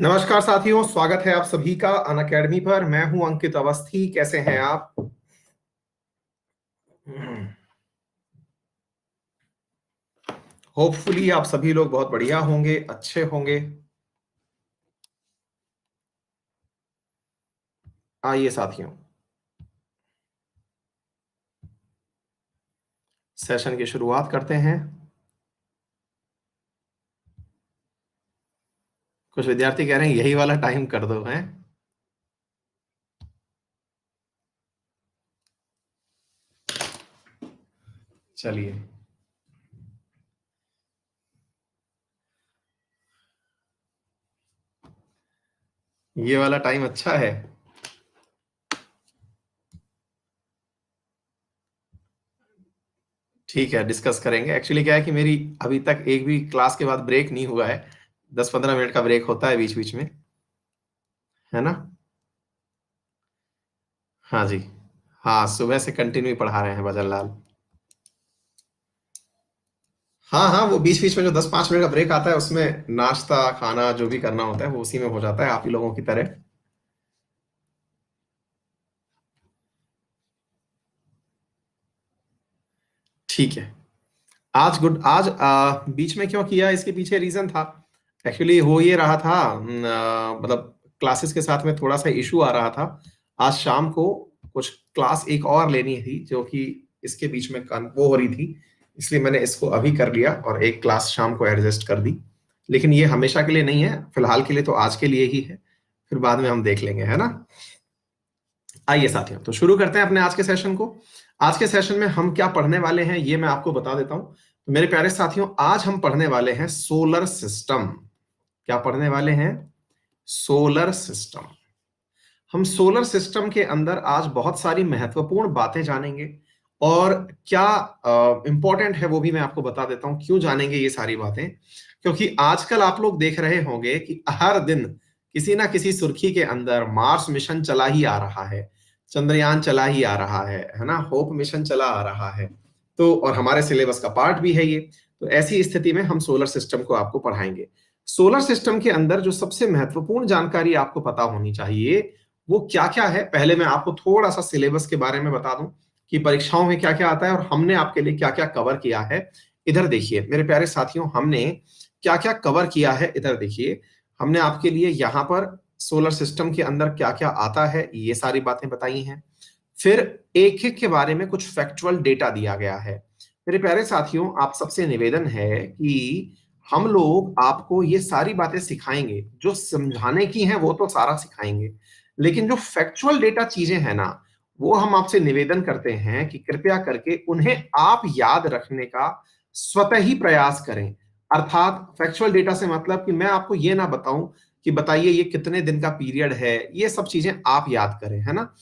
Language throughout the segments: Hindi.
नमस्कार साथियों स्वागत है आप सभी का अन अकेडमी पर मैं हूं अंकित अवस्थी कैसे हैं आप होपफुली आप सभी लोग बहुत बढ़िया होंगे अच्छे होंगे आइए साथियों सेशन की शुरुआत करते हैं कुछ विद्यार्थी कह रहे हैं यही वाला टाइम कर दो हैं चलिए ये वाला टाइम अच्छा है ठीक है डिस्कस करेंगे एक्चुअली क्या है कि मेरी अभी तक एक भी क्लास के बाद ब्रेक नहीं हुआ है दस पंद्रह मिनट का ब्रेक होता है बीच बीच में है ना हाँ जी हाँ सुबह से कंटिन्यू पढ़ा रहे हैं भजन लाल हाँ हाँ वो बीच बीच में जो दस पांच मिनट का ब्रेक आता है उसमें नाश्ता खाना जो भी करना होता है वो उसी में हो जाता है आप ही लोगों की तरह ठीक है आज गुड आज आ, बीच में क्यों किया इसके पीछे रीजन था एक्चुअली हो ये रहा था मतलब क्लासेस के साथ में थोड़ा सा इशू आ रहा था आज शाम को कुछ क्लास एक और लेनी थी जो कि इसके बीच में वो हो रही थी इसलिए मैंने इसको अभी कर लिया और एक क्लास शाम को एडजस्ट कर दी लेकिन ये हमेशा के लिए नहीं है फिलहाल के लिए तो आज के लिए ही है फिर बाद में हम देख लेंगे है ना आइए साथियों तो शुरू करते हैं अपने आज के सेशन को आज के सेशन में हम क्या पढ़ने वाले हैं ये मैं आपको बता देता हूं मेरे प्यारे साथियों आज हम पढ़ने वाले हैं सोलर सिस्टम क्या पढ़ने वाले हैं सोलर सिस्टम हम सोलर सिस्टम के अंदर आज बहुत सारी महत्वपूर्ण बातें जानेंगे और क्या इंपॉर्टेंट है वो भी मैं आपको बता देता हूं क्यों जानेंगे ये सारी बातें क्योंकि आजकल आप लोग देख रहे होंगे कि हर दिन किसी ना किसी सुर्खी के अंदर मार्स मिशन चला ही आ रहा है चंद्रयान चला ही आ रहा है है ना होप मिशन चला आ रहा है तो और हमारे सिलेबस का पार्ट भी है ये तो ऐसी स्थिति में हम सोलर सिस्टम को आपको पढ़ाएंगे सोलर सिस्टम के अंदर जो सबसे महत्वपूर्ण जानकारी आपको पता होनी चाहिए वो क्या क्या है पहले मैं आपको थोड़ा सा सिलेबस के बारे में बता दूं कि परीक्षाओं में क्या क्या आता है और हमने आपके लिए क्या क्या कवर किया है इधर देखिए मेरे प्यारे साथियों हमने क्या क्या कवर किया है इधर देखिए हमने आपके लिए यहाँ पर सोलर सिस्टम के अंदर क्या क्या आता है ये सारी बातें बताई हैं फिर एक एक के बारे में कुछ फैक्चुअल डेटा दिया गया है मेरे प्यारे साथियों आप सबसे निवेदन है कि हम लोग आपको ये सारी बातें सिखाएंगे जो समझाने की हैं वो तो सारा सिखाएंगे लेकिन जो फैक्चुअल डेटा चीजें हैं ना वो हम आपसे निवेदन करते हैं कि कृपया करके उन्हें आप याद रखने का स्वतः ही प्रयास करें अर्थात फैक्चुअल डेटा से मतलब कि मैं आपको ये ना बताऊं कि बताइए ये कितने दिन का पीरियड है ये सब चीजें आप याद करें है ना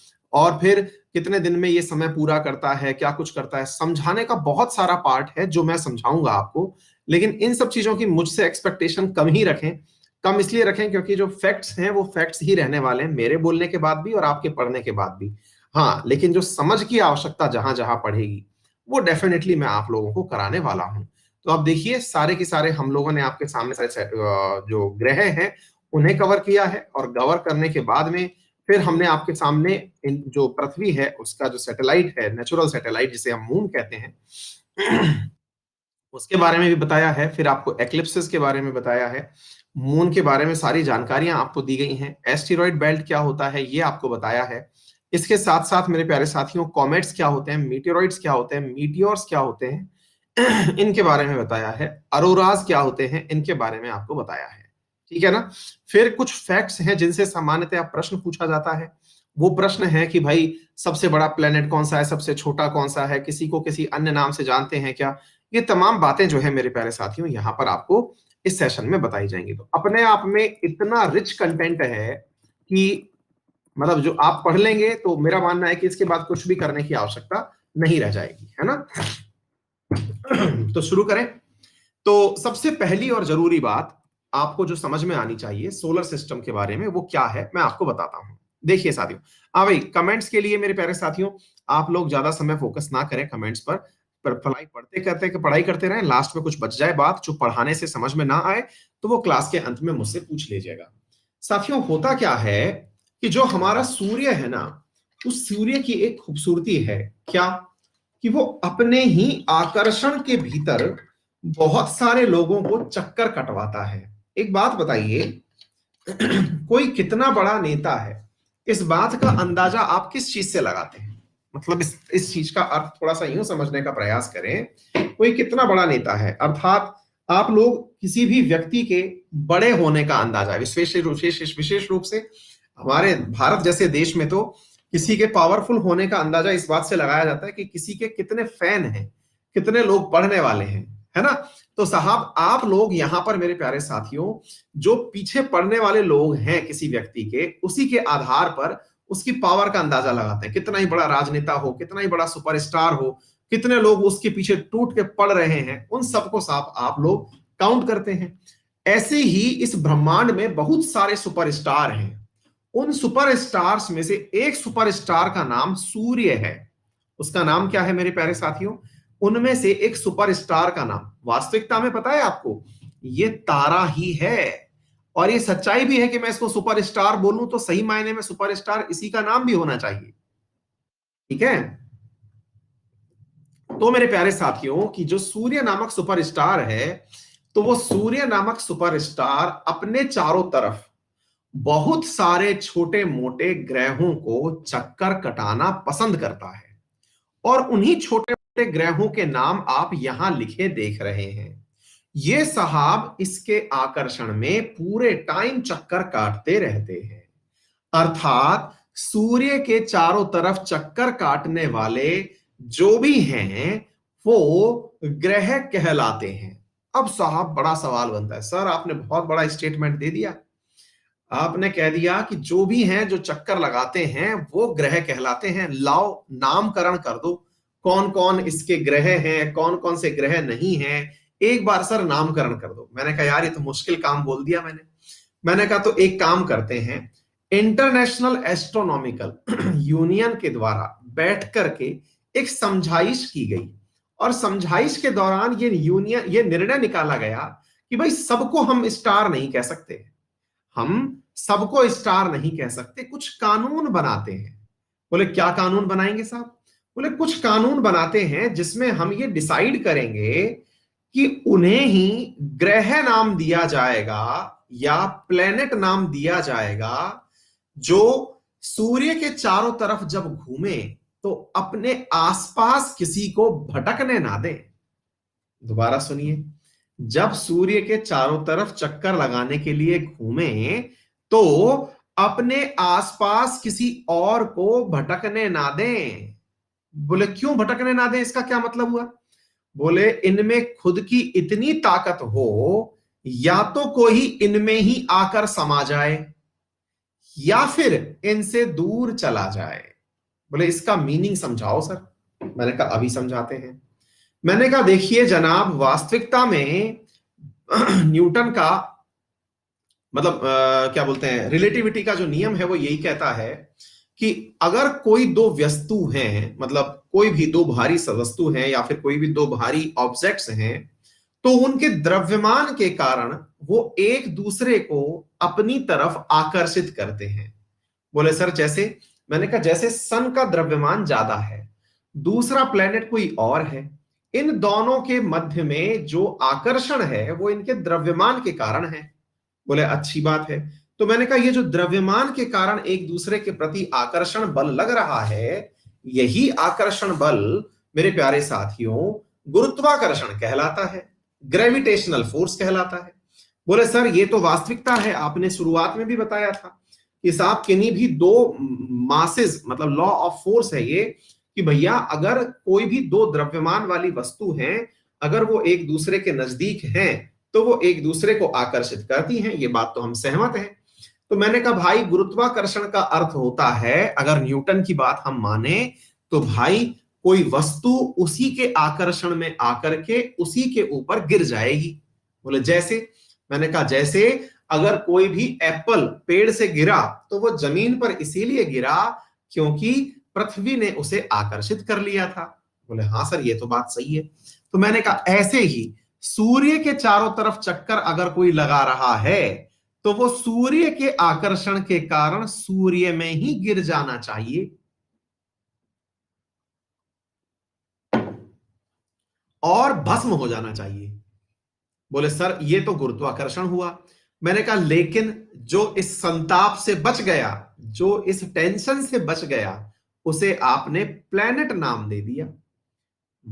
और फिर कितने दिन में ये समय पूरा करता है क्या कुछ करता है समझाने का बहुत सारा पार्ट है जो मैं समझाऊंगा आपको लेकिन इन सब चीजों की मुझसे एक्सपेक्टेशन कम ही रखें कम इसलिए रखें क्योंकि जो फैक्ट्स हैं वो फैक्ट्स ही रहने वाले हैं मेरे बोलने के बाद भी और आपके पढ़ने के बाद भी हाँ लेकिन जो समझ की आवश्यकता जहां जहां पढ़ेगी वो डेफिनेटली मैं आप लोगों को कराने वाला हूँ तो आप देखिए सारे के सारे हम लोगों ने आपके सामने सारे जो ग्रह हैं उन्हें कवर किया है और कवर करने के बाद में फिर हमने आपके सामने जो पृथ्वी है उसका जो सैटेलाइट है नेचुरल सैटेलाइट जिसे हम मून कहते हैं उसके बारे में भी बताया है फिर आपको एक्लिप्सिस के बारे में बताया है मून के बारे में सारी जानकारियां आपको दी गई हैं एस्टेरॉयड बेल्ट क्या होता है ये आपको बताया है इसके साथ साथ मेरे प्यारे साथियों कॉमेट्स क्या होते हैं मीटेरॉइड्स क्या होते हैं मीटियोर्स क्या होते हैं इनके बारे में बताया है अरोराज क्या होते हैं इनके बारे में आपको बताया है ठीक है ना फिर कुछ फैक्ट्स हैं जिनसे सामान्यतः प्रश्न पूछा जाता है वो प्रश्न है कि भाई सबसे बड़ा प्लेनेट कौन सा है सबसे छोटा कौन सा है किसी को किसी अन्य नाम से जानते हैं क्या ये तमाम बातें जो है मेरे प्यारे साथियों यहाँ पर आपको इस सेशन में बताई जाएंगी तो अपने आप में इतना रिच कंटेंट है कि मतलब जो आप पढ़ लेंगे तो मेरा मानना है कि इसके बाद कुछ भी करने की आवश्यकता नहीं रह जाएगी है ना तो शुरू करें तो सबसे पहली और जरूरी बात आपको जो समझ में आनी चाहिए सोलर सिस्टम के बारे में वो क्या है मैं आपको बताता हूं देखिए साथियों हाँ भाई कमेंट्स के लिए मेरे प्यारे साथियों आप लोग ज्यादा समय फोकस ना करें कमेंट्स पर पढ़ाई पढ़ते करते पढ़ाई करते रहे लास्ट में कुछ बच जाए बात जो पढ़ाने से समझ में ना आए तो वो क्लास के अंत में मुझसे पूछ लीजिएगा साथियों होता क्या है कि जो हमारा सूर्य है ना उस सूर्य की एक खूबसूरती है क्या कि वो अपने ही आकर्षण के भीतर बहुत सारे लोगों को चक्कर कटवाता है एक बात बताइए कोई कितना बड़ा नेता है इस बात का अंदाजा आप किस चीज से लगाते हैं मतलब इस इस चीज का अर्थ थोड़ा सा यूं समझने का प्रयास करें कोई कितना बड़ा नेता है अर्थात आप लोग किसी भी व्यक्ति के बड़े होने का अंदाजा विशेष विशेष विशेष रूप से हमारे भारत जैसे देश में तो किसी के पावरफुल होने का अंदाजा इस बात से लगाया जाता है कि किसी के कितने फैन हैं कितने लोग पढ़ने वाले हैं है ना तो साहब आप लोग यहां पर मेरे प्यारे साथियों जो पीछे पड़ने वाले लोग हैं किसी व्यक्ति के उसी के आधार पर उसकी पावर का अंदाजा लगाते हैं कितना ही बड़ा राजनेता हो कितना ही बड़ा सुपरस्टार हो कितने लोग उसके पीछे टूट के पड़ रहे हैं उन सबको साफ आप लोग काउंट करते हैं ऐसे ही इस ब्रह्मांड में बहुत सारे सुपरस्टार हैं उन सुपरस्टार्स में से एक सुपरस्टार का नाम सूर्य है उसका नाम क्या है मेरे प्यारे साथियों उनमें से एक सुपरस्टार का नाम वास्तविकता में पता है आपको ये तारा ही है और ये सच्चाई भी है कि मैं इसको सुपरस्टार बोलूं तो सही मायने में सुपरस्टार इसी का नाम भी होना चाहिए ठीक है तो मेरे प्यारे साथियों कि जो सूर्य नामक सुपरस्टार है तो वो सूर्य नामक सुपरस्टार अपने चारों तरफ बहुत सारे छोटे मोटे ग्रहों को चक्कर कटाना पसंद करता है और उन्हीं छोटे मोटे ग्रहों के नाम आप यहां लिखे देख रहे हैं ये साहब इसके आकर्षण में पूरे टाइम चक्कर काटते रहते हैं अर्थात सूर्य के चारों तरफ चक्कर काटने वाले जो भी हैं वो ग्रह कहलाते हैं अब साहब बड़ा सवाल बनता है सर आपने बहुत बड़ा स्टेटमेंट दे दिया आपने कह दिया कि जो भी हैं जो चक्कर लगाते हैं वो ग्रह कहलाते हैं लाओ नामकरण कर दो कौन कौन इसके ग्रह हैं कौन कौन से ग्रह नहीं हैं एक बार सर नामकरण कर दो मैंने कहा यार ये तो मुश्किल काम बोल दिया मैंने मैंने कहा तो एक काम करते हैं इंटरनेशनल एस्ट्रोनॉमिकल यूनियन के द्वारा बैठ करके एक समझाइश की गई और समझाइश के दौरान ये यूनियन ये निर्णय निकाला गया कि भाई सबको हम स्टार नहीं कह सकते हम सबको स्टार नहीं कह सकते कुछ कानून बनाते हैं बोले क्या कानून बनाएंगे साहब बोले कुछ कानून बनाते हैं जिसमें हम ये डिसाइड करेंगे कि उन्हें ही ग्रह नाम दिया जाएगा या प्लेनेट नाम दिया जाएगा जो सूर्य के चारों तरफ जब घूमे तो अपने आसपास किसी को भटकने ना दे दोबारा सुनिए जब सूर्य के चारों तरफ चक्कर लगाने के लिए घूमे तो अपने आसपास किसी और को भटकने ना दें बोले क्यों भटकने ना दें इसका क्या मतलब हुआ बोले इनमें खुद की इतनी ताकत हो या तो कोई इनमें ही आकर समा जाए या फिर इनसे दूर चला जाए बोले इसका मीनिंग समझाओ सर मैंने कहा अभी समझाते हैं मैंने कहा देखिए जनाब वास्तविकता में न्यूटन का मतलब आ, क्या बोलते हैं रिलेटिविटी का जो नियम है वो यही कहता है कि अगर कोई दो वस्तु हैं मतलब कोई भी दो भारी सदस्तु हैं या फिर कोई भी दो भारी ऑब्जेक्ट्स हैं तो उनके द्रव्यमान के कारण वो एक दूसरे को अपनी तरफ आकर्षित करते हैं बोले सर जैसे मैंने कहा जैसे सन का द्रव्यमान ज्यादा है दूसरा प्लेनेट कोई और है इन दोनों के मध्य में जो आकर्षण है वो इनके द्रव्यमान के कारण है बोले अच्छी बात है तो मैंने कहा ये जो द्रव्यमान के कारण एक दूसरे के प्रति आकर्षण बल लग रहा है यही आकर्षण बल मेरे प्यारे साथियों गुरुत्वाकर्षण कहलाता है ग्रेविटेशनल फोर्स कहलाता है बोले सर ये तो वास्तविकता है आपने शुरुआत में भी बताया था कि साहब किन्हीं भी दो मासेस मतलब लॉ ऑफ फोर्स है ये कि भैया अगर कोई भी दो द्रव्यमान वाली वस्तु है अगर वो एक दूसरे के नजदीक है तो वो एक दूसरे को आकर्षित करती हैं ये बात तो हम सहमत हैं तो मैंने कहा भाई गुरुत्वाकर्षण का अर्थ होता है अगर न्यूटन की बात हम माने तो भाई कोई वस्तु उसी के आकर्षण में आकर के उसी के ऊपर गिर जाएगी बोले जैसे मैंने कहा जैसे अगर कोई भी एप्पल पेड़ से गिरा तो वो जमीन पर इसीलिए गिरा क्योंकि पृथ्वी ने उसे आकर्षित कर लिया था बोले हाँ सर ये तो बात सही है तो मैंने कहा ऐसे ही सूर्य के चारों तरफ चक्कर अगर कोई लगा रहा है तो वो सूर्य के आकर्षण के कारण सूर्य में ही गिर जाना चाहिए और भस्म हो जाना चाहिए बोले सर ये तो गुरुत्वाकर्षण हुआ मैंने कहा लेकिन जो इस संताप से बच गया जो इस टेंशन से बच गया उसे आपने प्लेनेट नाम दे दिया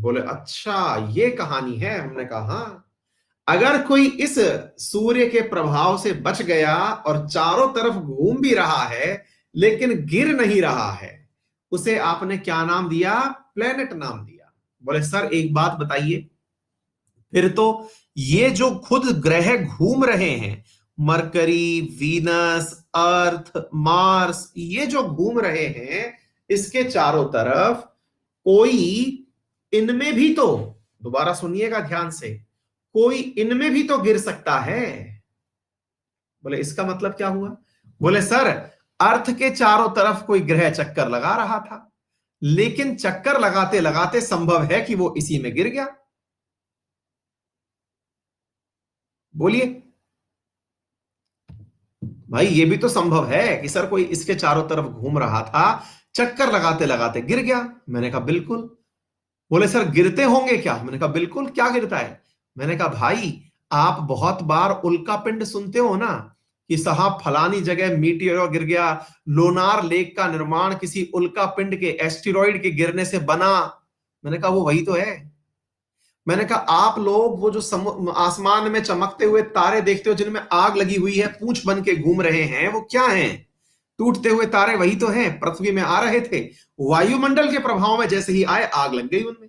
बोले अच्छा ये कहानी है हमने कहा हाँ अगर कोई इस सूर्य के प्रभाव से बच गया और चारों तरफ घूम भी रहा है लेकिन गिर नहीं रहा है उसे आपने क्या नाम दिया प्लेनेट नाम दिया बोले सर एक बात बताइए फिर तो ये जो खुद ग्रह घूम रहे हैं मरकरी वीनस अर्थ मार्स ये जो घूम रहे हैं इसके चारों तरफ कोई इनमें भी तो दोबारा सुनिएगा ध्यान से कोई इनमें भी तो गिर सकता है बोले इसका मतलब क्या हुआ बोले सर अर्थ के चारों तरफ कोई ग्रह चक्कर लगा रहा था लेकिन चक्कर लगाते लगाते संभव है कि वो इसी में गिर गया बोलिए भाई ये भी तो संभव है कि सर कोई इसके चारों तरफ घूम रहा था चक्कर लगाते लगाते गिर गया मैंने कहा बिल्कुल बोले सर गिरते होंगे क्या मैंने कहा बिल्कुल क्या गिरता है मैंने कहा भाई आप बहुत बार उल्का पिंड सुनते हो ना कि साहब फलानी जगह मीटियर गिर गया लोनार लेक का निर्माण किसी उल्का पिंड के एस्टीरोड के गिरने से बना मैंने कहा वो वही तो है मैंने कहा आप लोग वो जो सम, आसमान में चमकते हुए तारे देखते हो जिनमें आग लगी हुई है पूछ बन के घूम रहे हैं वो क्या हैं टूटते हुए तारे वही तो हैं पृथ्वी में आ रहे थे वायुमंडल के प्रभाव में जैसे ही आए आग लग गई उनमें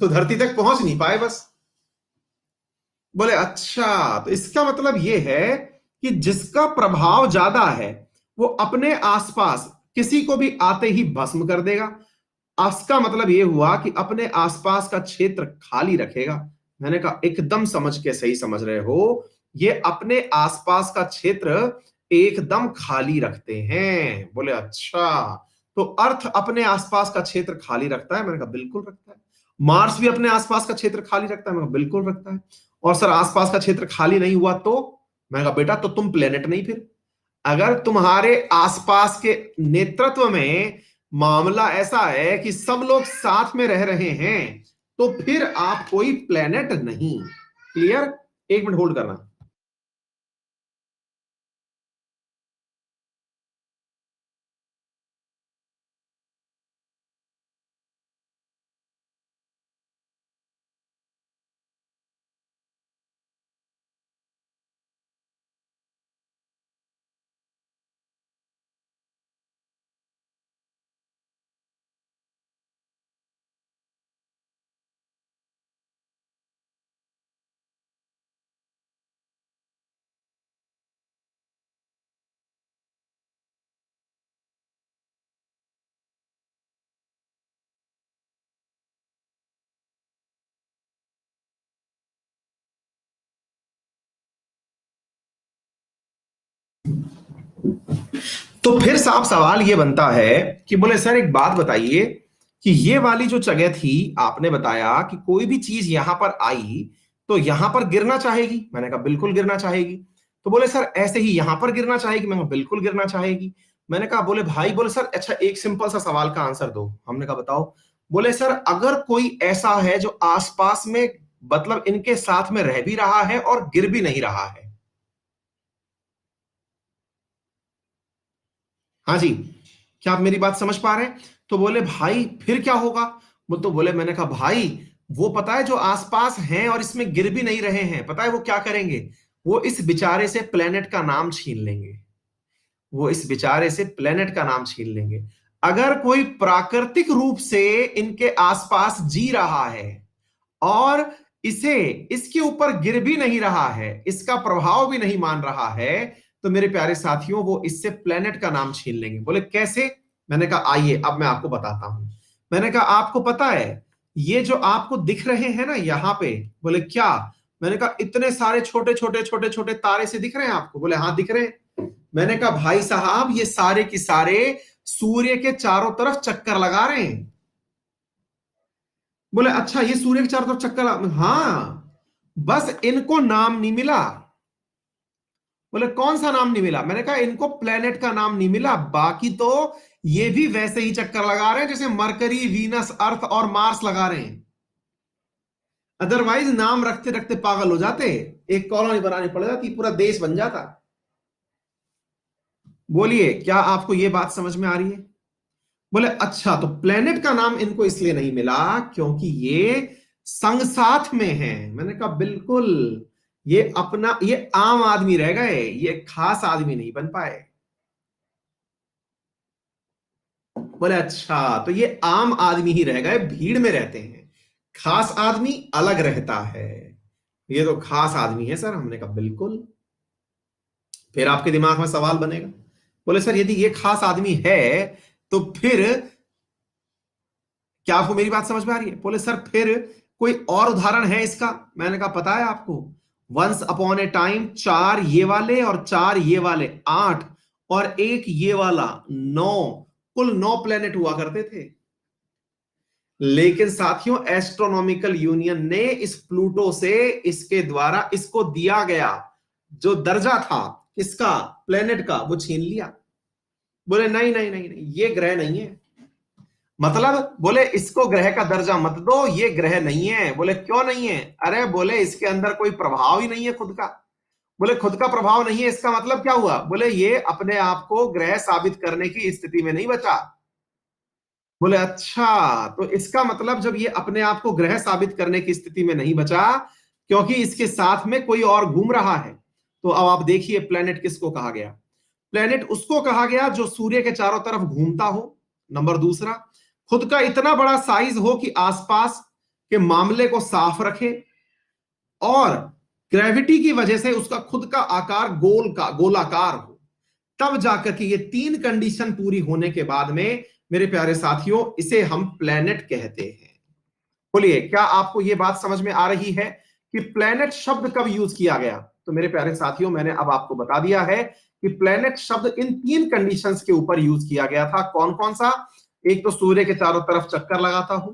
तो धरती तक पहुंच नहीं पाए बस बोले अच्छा तो इसका मतलब यह है कि जिसका प्रभाव ज्यादा है वो अपने आसपास किसी को भी आते ही भस्म कर देगा इसका मतलब यह हुआ कि अपने आसपास का क्षेत्र खाली रखेगा मैंने कहा एकदम समझ के सही समझ रहे हो ये अपने आसपास का क्षेत्र एकदम खाली रखते हैं बोले अच्छा तो अर्थ अपने आसपास का क्षेत्र खाली रखता है मैंने कहा बिल्कुल रखता है मार्स भी अपने आसपास का क्षेत्र खाली रखता है मैं बिल्कुल रखता है और सर आसपास का क्षेत्र खाली नहीं हुआ तो मैं कहा बेटा तो तुम प्लेनेट नहीं फिर अगर तुम्हारे आसपास के नेतृत्व में मामला ऐसा है कि सब लोग साथ में रह रहे हैं तो फिर आप कोई प्लेनेट नहीं क्लियर एक मिनट होल्ड करना तो फिर साहब सवाल ये बनता है कि बोले सर एक बात बताइए कि ये वाली जो जगह थी आपने बताया कि कोई भी चीज यहां पर आई तो यहां पर गिरना चाहेगी मैंने कहा बिल्कुल गिरना चाहेगी तो बोले सर ऐसे ही यहां पर गिरना चाहेगी मैंने कहा बिल्कुल गिरना चाहेगी मैंने कहा बोले भाई बोले सर अच्छा एक सिंपल सा सवाल का आंसर दो हमने कहा बताओ बोले सर अगर कोई ऐसा है जो आसपास में मतलब इनके साथ में रह भी रहा है और गिर भी नहीं रहा है हाँ जी क्या आप मेरी बात समझ पा रहे हैं तो बोले भाई फिर क्या होगा वो तो बोले मैंने कहा भाई वो पता है जो आसपास हैं और इसमें गिर भी नहीं रहे हैं पता है वो क्या करेंगे वो इस बेचारे से प्लेनेट का नाम छीन लेंगे वो इस बेचारे से प्लेनेट का नाम छीन लेंगे अगर कोई प्राकृतिक रूप से इनके आसपास जी रहा है और इसे इसके ऊपर गिर भी नहीं रहा है इसका प्रभाव भी नहीं मान रहा है तो मेरे प्यारे साथियों वो इससे प्लेनेट का नाम छीन लेंगे बोले कैसे मैंने कहा आइए अब मैं आपको बताता हूं मैंने कहा आपको पता है ये जो आपको दिख रहे हैं ना यहाँ पे बोले क्या मैंने कहा इतने सारे छोटे छोटे छोटे छोटे तारे से दिख रहे हैं आपको बोले हाँ दिख रहे हैं मैंने कहा भाई साहब ये सारे के सारे सूर्य के चारों तरफ चक्कर लगा रहे हैं बोले अच्छा ये सूर्य के चारों तरफ चक्कर हाँ बस इनको नाम नहीं मिला बोले कौन सा नाम नहीं मिला मैंने कहा इनको प्लेनेट का नाम नहीं मिला बाकी तो ये भी वैसे ही चक्कर लगा रहे हैं जैसे मरकरी वीनस अर्थ और मार्स लगा रहे हैं अदरवाइज नाम रखते रखते पागल हो जाते एक कॉलोनी बनानी पड़ जाती पूरा देश बन जाता बोलिए क्या आपको यह बात समझ में आ रही है बोले अच्छा तो प्लेनेट का नाम इनको इसलिए नहीं मिला क्योंकि ये संग साथ में है मैंने कहा बिल्कुल ये अपना ये आम आदमी रह गए ये खास आदमी नहीं बन पाए बोले अच्छा तो ये आम आदमी ही रह गए भीड़ में रहते हैं खास आदमी अलग रहता है ये तो खास आदमी है सर हमने कहा बिल्कुल फिर आपके दिमाग में सवाल बनेगा बोले सर यदि ये खास आदमी है तो फिर क्या आपको मेरी बात समझ में आ रही है बोले सर फिर कोई और उदाहरण है इसका मैंने कहा पता है आपको वंस अपॉन ए टाइम चार ये वाले और चार ये वाले आठ और एक ये वाला नौ कुल नौ प्लेनेट हुआ करते थे लेकिन साथियों एस्ट्रोनॉमिकल यूनियन ने इस प्लूटो से इसके द्वारा इसको दिया गया जो दर्जा था इसका प्लेनेट का वो छीन लिया बोले नहीं नहीं नहीं, नहीं ये ग्रह नहीं है मतलब बोले इसको ग्रह का दर्जा मत दो ये ग्रह नहीं है बोले क्यों नहीं है अरे बोले इसके अंदर कोई प्रभाव ही नहीं है खुद का बोले खुद का प्रभाव नहीं है इसका मतलब क्या हुआ बोले ये अपने आप को ग्रह साबित करने की स्थिति में नहीं बचा बोले अच्छा तो इसका मतलब जब ये अपने आप को ग्रह साबित करने की स्थिति में नहीं बचा क्योंकि इसके साथ में कोई और घूम रहा है तो अब आप देखिए प्लेनेट किसको कहा गया प्लेनेट उसको कहा गया जो सूर्य के चारों तरफ घूमता हो नंबर दूसरा खुद का इतना बड़ा साइज हो कि आसपास के मामले को साफ रखे और ग्रेविटी की वजह से उसका खुद का आकार गोल का गोलाकार हो तब जाकर के ये तीन कंडीशन पूरी होने के बाद में मेरे प्यारे साथियों इसे हम प्लेनेट कहते हैं बोलिए क्या आपको ये बात समझ में आ रही है कि प्लेनेट शब्द कब यूज किया गया तो मेरे प्यारे साथियों मैंने अब आपको बता दिया है कि प्लेनेट शब्द इन तीन कंडीशंस के ऊपर यूज किया गया था कौन कौन सा एक तो सूर्य के चारों तरफ चक्कर लगाता हूं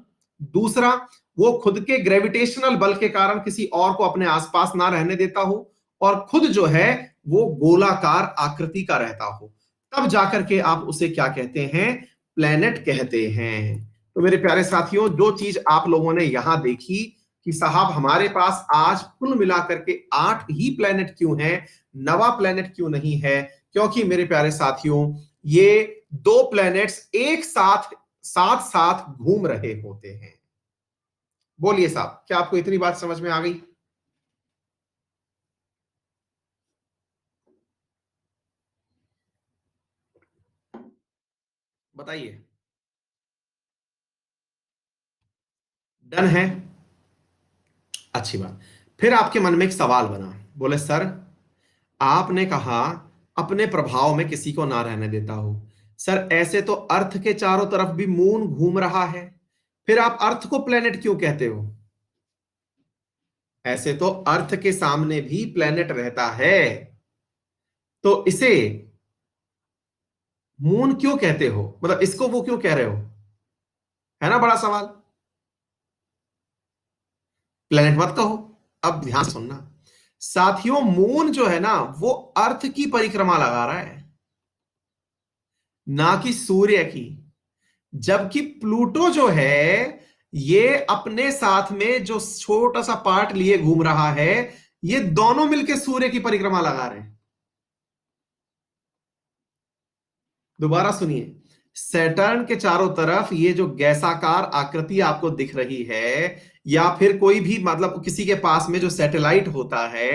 दूसरा वो खुद के ग्रेविटेशनल बल के कारण किसी और को अपने आसपास ना रहने देता हो और खुद जो है वो गोलाकार आकृति का रहता हो तब जाकर के आप उसे क्या कहते हैं प्लेनेट कहते हैं तो मेरे प्यारे साथियों जो चीज आप लोगों ने यहां देखी कि साहब हमारे पास आज कुल मिलाकर के आठ ही प्लेनेट क्यों है नवा प्लेनेट क्यों नहीं है क्योंकि मेरे प्यारे साथियों ये दो प्लैनेट्स एक साथ साथ साथ घूम रहे होते हैं बोलिए साहब क्या आपको इतनी बात समझ में आ गई बताइए डन है अच्छी बात फिर आपके मन में एक सवाल बना बोले सर आपने कहा अपने प्रभाव में किसी को ना रहने देता हो सर ऐसे तो अर्थ के चारों तरफ भी मून घूम रहा है फिर आप अर्थ को प्लेनेट क्यों कहते हो ऐसे तो अर्थ के सामने भी प्लेनेट रहता है तो इसे मून क्यों कहते हो मतलब इसको वो क्यों कह रहे हो है ना बड़ा सवाल प्लेनेट मत कहो अब ध्यान सुनना साथियों मून जो है ना वो अर्थ की परिक्रमा लगा रहा है ना कि सूर्य की जबकि प्लूटो जो है ये अपने साथ में जो छोटा सा पार्ट लिए घूम रहा है ये दोनों मिलकर सूर्य की परिक्रमा लगा रहे हैं दोबारा सुनिए सैटर्न के चारों तरफ ये जो गैसाकार आकृति आपको दिख रही है या फिर कोई भी मतलब किसी के पास में जो सैटेलाइट होता है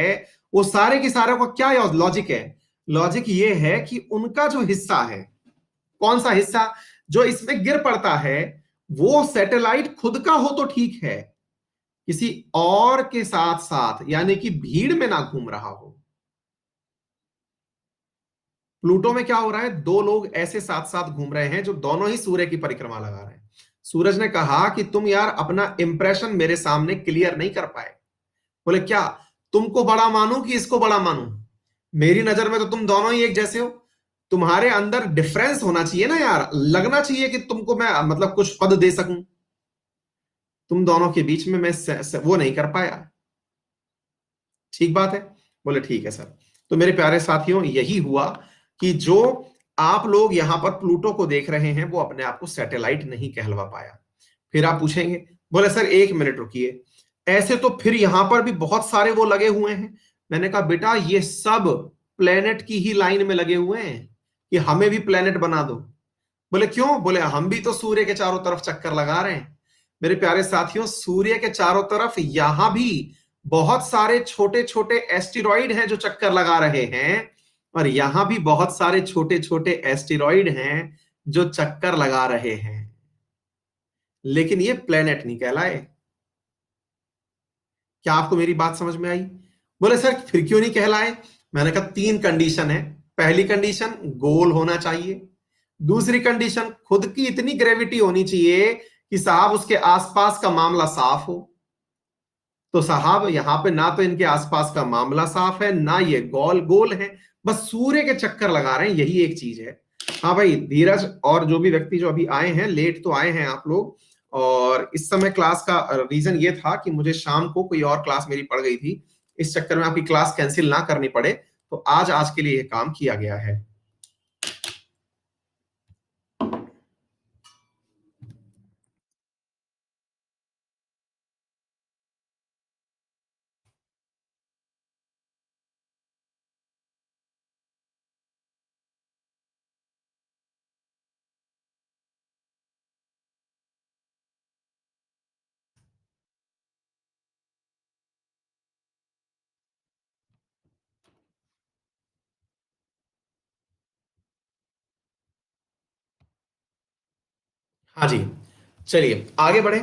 वो सारे के सारे का क्या लॉजिक है लॉजिक ये है कि उनका जो हिस्सा है कौन सा हिस्सा जो इसमें गिर पड़ता है वो सैटेलाइट खुद का हो तो ठीक है किसी और के साथ साथ यानी कि भीड़ में ना घूम रहा हो प्लूटो में क्या हो रहा है दो लोग ऐसे साथ साथ घूम रहे हैं जो दोनों ही सूर्य की परिक्रमा लगा रहे हैं सूरज ने कहा कि तुम यार अपना इंप्रेशन मेरे सामने क्लियर नहीं कर पाए बोले क्या तुमको बड़ा मानू कि इसको बड़ा मानू मेरी नजर में तो तुम दोनों ही एक जैसे हो तुम्हारे अंदर डिफरेंस होना चाहिए ना यार लगना चाहिए कि तुमको मैं मतलब कुछ पद दे सकूं तुम दोनों के बीच में मैं से, से, वो नहीं कर पाया ठीक बात है बोले ठीक है सर तो मेरे प्यारे साथियों यही हुआ कि जो आप लोग यहां पर प्लूटो को देख रहे हैं वो अपने आप को सैटेलाइट नहीं कहलवा पाया फिर आप पूछेंगे बोले सर एक मिनट रुकिए ऐसे तो फिर यहां पर भी बहुत सारे वो लगे हुए हैं मैंने कहा बेटा ये सब प्लेनेट की ही लाइन में लगे हुए हैं कि हमें भी प्लेनेट बना दो बोले क्यों बोले हम भी तो सूर्य के चारों तरफ चक्कर लगा रहे हैं मेरे प्यारे साथियों सूर्य के चारों तरफ यहां भी बहुत सारे छोटे छोटे एस्टीरोइड हैं जो चक्कर लगा रहे हैं और यहां भी बहुत सारे छोटे छोटे एस्टेरॉइड हैं जो चक्कर लगा रहे हैं लेकिन ये प्लेनेट नहीं कहलाए क्या आपको मेरी बात समझ में आई बोले सर फिर क्यों नहीं कहलाए मैंने कहा तीन कंडीशन है पहली कंडीशन गोल होना चाहिए दूसरी कंडीशन खुद की इतनी ग्रेविटी होनी चाहिए कि साहब उसके आसपास का मामला साफ हो तो साहब यहां पे ना तो इनके आसपास का मामला साफ है ना ये गोल गोल है बस सूर्य के चक्कर लगा रहे हैं यही एक चीज है हाँ भाई धीरज और जो भी व्यक्ति जो अभी आए हैं लेट तो आए हैं आप लोग और इस समय क्लास का रीजन ये था कि मुझे शाम को कोई और क्लास मेरी पड़ गई थी इस चक्कर में आपकी क्लास कैंसिल ना करनी पड़े तो आज आज के लिए यह काम किया गया है हाँ जी चलिए आगे बढ़े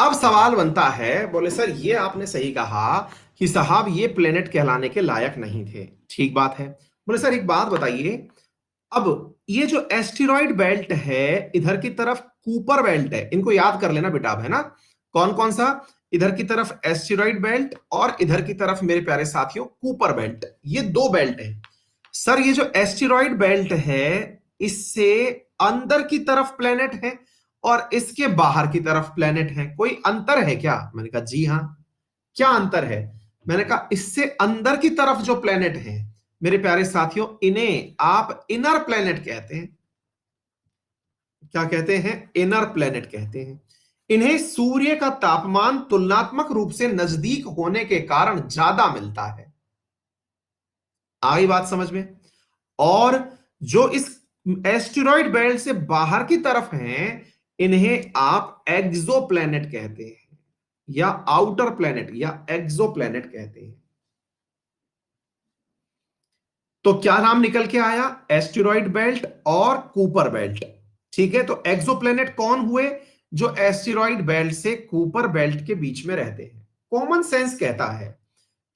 अब सवाल बनता है बोले सर ये आपने सही कहा कि साहब ये प्लेनेट कहलाने के लायक नहीं थे ठीक बात है बोले सर एक बात बताइए अब ये जो एस्टेरॉइड बेल्ट है इधर की तरफ कूपर बेल्ट है इनको याद कर लेना बेटा है ना कौन कौन सा इधर की तरफ एस्टेरॉइड बेल्ट और इधर की तरफ मेरे प्यारे साथियों कूपर बेल्ट ये दो बेल्ट है सर ये जो एस्टेरॉइड बेल्ट है इससे अंदर की तरफ प्लेनेट है और इसके बाहर की तरफ प्लेनेट है कोई अंतर है क्या मैंने कहा जी हाँ क्या अंतर है मैंने कहा इससे अंदर की तरफ जो प्लेनेट है मेरे प्यारे साथियों इन्हें आप इनर प्लेनेट कहते हैं क्या कहते हैं इनर प्लेनेट कहते हैं इन्हें सूर्य का तापमान तुलनात्मक रूप से नजदीक होने के कारण ज्यादा मिलता है आई बात समझ में और जो इस एस्टेरॉइड बेल्ट से बाहर की तरफ हैं इन्हें आप एक्जो प्लेनेट कहते हैं या आउटर प्लेनेट या एक्जो कहते हैं तो क्या नाम निकल के आया एस्टेरॉइड बेल्ट और कूपर बेल्ट ठीक है तो प्लेनेट कौन हुए जो एस्टेरॉइड बेल्ट से कूपर बेल्ट के बीच में रहते हैं कॉमन सेंस कहता है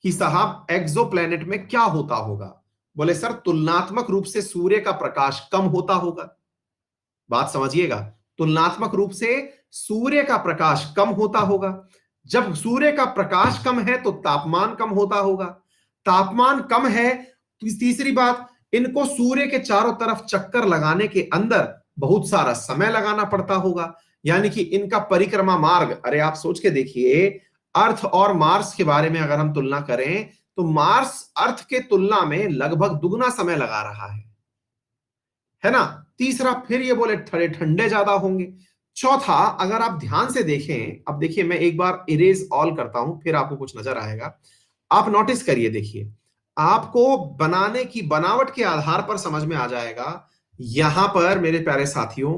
कि साहब प्लेनेट में क्या होता होगा बोले सर तुलनात्मक रूप से सूर्य का प्रकाश कम होता होगा बात समझिएगा तुलनात्मक रूप से सूर्य का प्रकाश कम होता होगा जब सूर्य का प्रकाश कम है तो तापमान कम होता होगा तापमान कम है तो तीसरी बात इनको सूर्य के चारों तरफ चक्कर लगाने के अंदर बहुत सारा समय लगाना पड़ता होगा यानी कि इनका परिक्रमा मार्ग अरे आप सोच के देखिए अर्थ और मार्स के बारे में अगर हम तुलना करें तो मार्स अर्थ के तुलना में लगभग दुगना समय लगा रहा है है ना तीसरा फिर ये बोले ठंडे ठंडे ज्यादा होंगे चौथा अगर आप ध्यान से देखें अब देखिए मैं एक बार इरेज ऑल करता हूं फिर आपको कुछ नजर आएगा आप नोटिस करिए देखिए आपको बनाने की बनावट के आधार पर समझ में आ जाएगा यहां पर मेरे प्यारे साथियों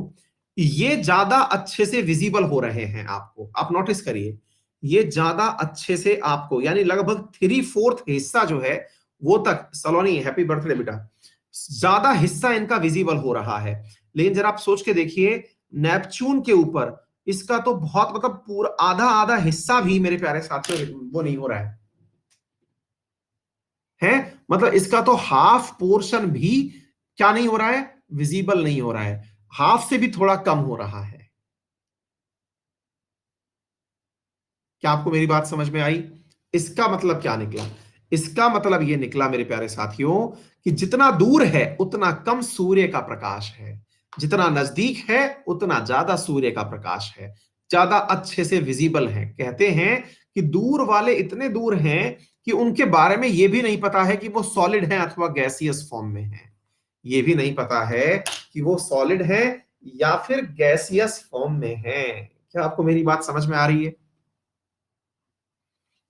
ये ज्यादा अच्छे से विजिबल हो रहे हैं आपको आप नोटिस करिए ये ज्यादा अच्छे से आपको यानी लगभग थ्री फोर्थ हिस्सा जो है वो तक सलोनी हैप्पी बर्थडे बेटा ज्यादा हिस्सा इनका विजिबल हो रहा है लेकिन जरा आप सोच के देखिए नेपच्यून के ऊपर इसका तो बहुत मतलब पूरा आधा आधा हिस्सा भी मेरे प्यारे साथियों वो नहीं हो रहा है है मतलब इसका तो हाफ पोर्शन भी क्या नहीं हो रहा है विजिबल नहीं हो रहा है हाफ से भी थोड़ा कम हो रहा है क्या आपको मेरी बात समझ में आई इसका मतलब क्या निकला इसका मतलब ये निकला मेरे प्यारे साथियों कि जितना दूर है उतना कम सूर्य का प्रकाश है जितना नजदीक है उतना ज्यादा सूर्य का प्रकाश है ज्यादा अच्छे से विजिबल है कहते हैं कि दूर वाले इतने दूर हैं कि उनके बारे में यह भी नहीं पता है कि वो सॉलिड हैं अथवा गैसियस फॉर्म में हैं ये भी नहीं पता है कि वो सॉलिड है या फिर गैसियस फॉर्म में है क्या आपको मेरी बात समझ में आ रही है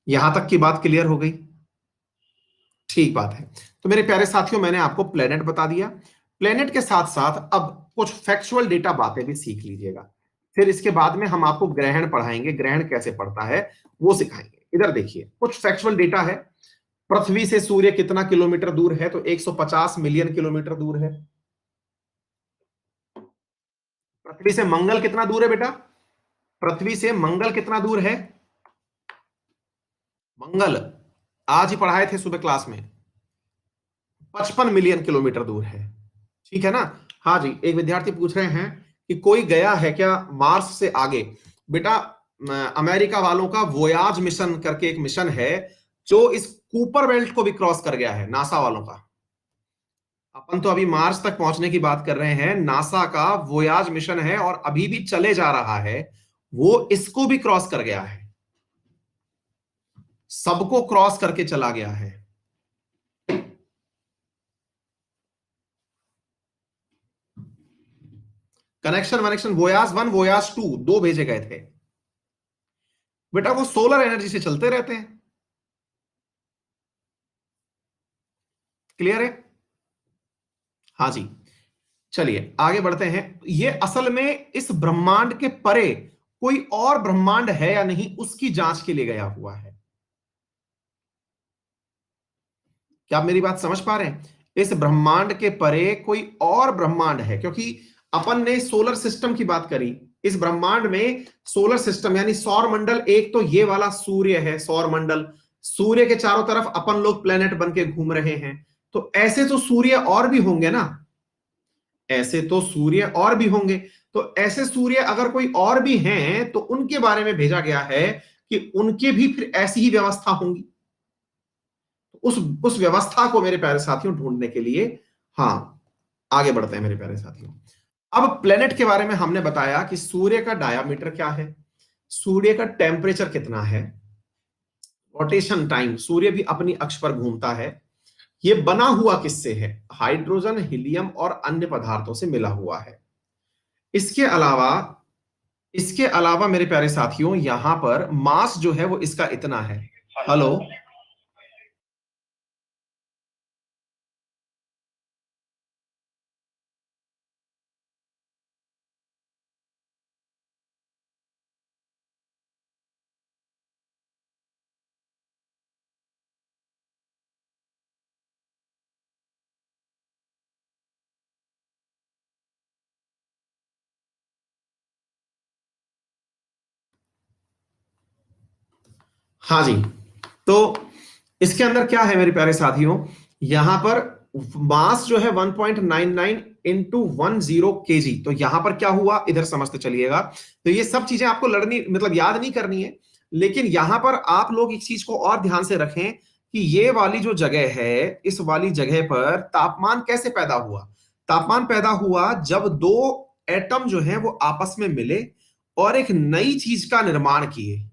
यहां तक की बात क्लियर हो गई ठीक बात है तो मेरे प्यारे साथियों मैंने आपको प्लेनेट बता दिया प्लेनेट के साथ साथ अब कुछ फैक्चुअल डेटा बातें भी सीख लीजिएगा फिर इसके बाद में हम आपको ग्रहण पढ़ाएंगे ग्रहण कैसे पड़ता है वो सिखाएंगे इधर देखिए कुछ फैक्चुअल डेटा है पृथ्वी से सूर्य कितना किलोमीटर दूर है तो 150 मिलियन किलोमीटर दूर है पृथ्वी से मंगल कितना दूर है बेटा पृथ्वी से मंगल कितना दूर है मंगल आज ही पढ़ाए थे सुबह क्लास में पचपन मिलियन किलोमीटर दूर है ठीक है ना हाँ जी एक विद्यार्थी पूछ रहे हैं कि कोई गया है क्या मार्स से आगे बेटा अमेरिका वालों का वोयाज मिशन करके एक मिशन है जो इस कूपर बेल्ट को भी क्रॉस कर गया है नासा वालों का अपन तो अभी मार्च तक पहुंचने की बात कर रहे हैं नासा का वोयाज मिशन है और अभी भी चले जा रहा है वो इसको भी क्रॉस कर गया है सबको क्रॉस करके चला गया है कनेक्शन वनेक्शन वोयास वन वोयास टू दो भेजे गए थे बेटा वो सोलर एनर्जी से चलते रहते हैं क्लियर है हाँ जी चलिए आगे बढ़ते हैं ये असल में इस ब्रह्मांड के परे कोई और ब्रह्मांड है या नहीं उसकी जांच के लिए गया हुआ है क्या आप मेरी बात समझ पा रहे हैं इस ब्रह्मांड के परे कोई और ब्रह्मांड है क्योंकि अपन ने सोलर सिस्टम की बात करी इस ब्रह्मांड में सोलर सिस्टम यानी सौर मंडल एक तो ये वाला सूर्य है सौर मंडल सूर्य के चारों तरफ अपन लोग प्लेनेट बन के घूम रहे हैं तो ऐसे तो सूर्य और भी होंगे ना ऐसे तो सूर्य और भी होंगे तो ऐसे सूर्य अगर कोई और भी हैं तो उनके बारे में भेजा गया है कि उनके भी फिर ऐसी ही व्यवस्था होंगी उस उस व्यवस्था को मेरे प्यारे साथियों ढूंढने के लिए हाँ आगे बढ़ते हैं मेरे प्यारे साथियों अब प्लेनेट के बारे में हमने बताया कि सूर्य का डायामीटर क्या है सूर्य का टेम्परेचर कितना है रोटेशन टाइम सूर्य भी अपनी अक्ष पर घूमता है ये बना हुआ किससे है हाइड्रोजन हीलियम और अन्य पदार्थों से मिला हुआ है इसके अलावा इसके अलावा मेरे प्यारे साथियों यहां पर मास जो है वो इसका इतना है हेलो हाँ जी तो इसके अंदर क्या है मेरे प्यारे साथियों यहां पर मास जो है 1.99 point nine nine into one zero K G तो यहां पर क्या हुआ इधर समझते चलिएगा तो ये सब चीजें आपको लड़नी मतलब याद नहीं करनी है लेकिन यहां पर आप लोग इस चीज को और ध्यान से रखें कि ये वाली जो जगह है इस वाली जगह पर तापमान कैसे पैदा हुआ तापमान पैदा हुआ जब दो एटम जो है वो आपस में मिले और एक नई चीज का निर्माण किए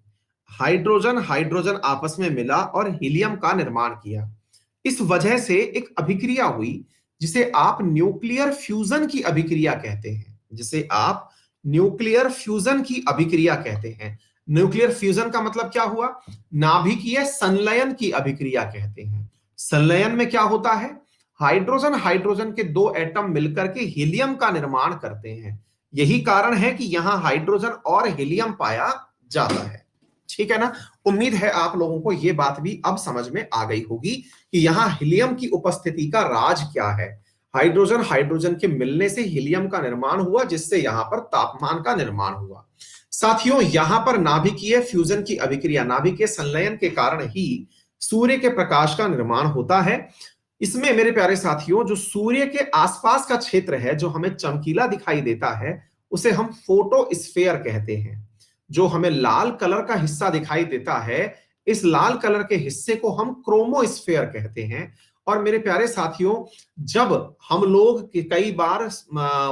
हाइड्रोजन हाइड्रोजन आपस में मिला और हीलियम का निर्माण किया इस वजह से एक अभिक्रिया हुई जिसे आप न्यूक्लियर फ्यूजन की अभिक्रिया कहते हैं जिसे आप न्यूक्लियर फ्यूजन की अभिक्रिया कहते हैं न्यूक्लियर फ्यूजन का मतलब क्या हुआ नाभिकीय संलयन की अभिक्रिया कहते हैं संलयन में क्या होता है हाइड्रोजन हाइड्रोजन के दो एटम मिलकर के हीलियम का निर्माण करते हैं यही कारण है कि यहां हाइड्रोजन और हीलियम पाया जाता है ठीक है ना उम्मीद है आप लोगों को ये बात भी अब समझ में आ गई होगी कि यहाँ हीलियम की उपस्थिति का राज क्या है हाइड्रोजन हाइड्रोजन के मिलने से हीलियम का निर्माण हुआ जिससे यहाँ पर तापमान का निर्माण हुआ साथियों यहाँ पर नाभिकीय फ्यूजन की अभिक्रिया नाभिकीय संलयन के कारण ही सूर्य के प्रकाश का निर्माण होता है इसमें मेरे प्यारे साथियों जो सूर्य के आसपास का क्षेत्र है जो हमें चमकीला दिखाई देता है उसे हम फोटो स्फेयर कहते हैं जो हमें लाल कलर का हिस्सा दिखाई देता है इस लाल कलर के हिस्से को हम क्रोमोस्फेयर कहते हैं और मेरे प्यारे साथियों जब हम लोग कई बार